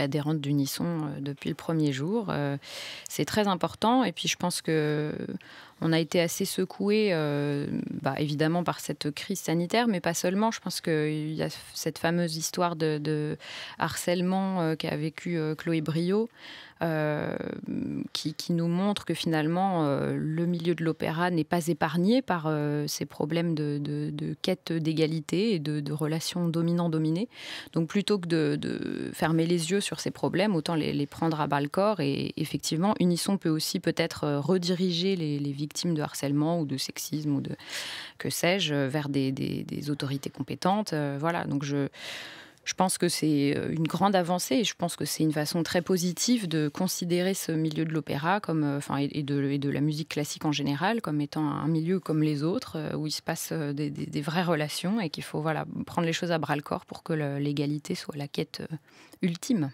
adhérente d'Unisson euh, depuis le premier jour. Euh, c'est très important. Et puis, je pense que euh, on a été assez secoué, bah, évidemment, par cette crise sanitaire, mais pas seulement. Je pense qu'il y a cette fameuse histoire de, harcèlement qu'a vécu Chloé Brio, qui, nous montre que finalement, le milieu de l'opéra n'est pas épargné par ces problèmes de, quête d'égalité et de, relations dominant-dominées. Donc, plutôt que de, fermer les yeux sur ces problèmes, autant les, prendre à bas le corps. Et effectivement, Unisson peut aussi peut-être euh, rediriger les, victimes de harcèlement ou de sexisme ou de que sais-je euh, vers des, autorités compétentes. Euh, voilà, donc je. Je pense que c'est une grande avancée et je pense que c'est une façon très positive de considérer ce milieu de l'opéra comme, enfin, et, de, de la musique classique en général comme étant un milieu comme les autres où il se passe des, des vraies relations et qu'il faut voilà, prendre les choses à bras le corps pour que l'égalité soit la quête ultime.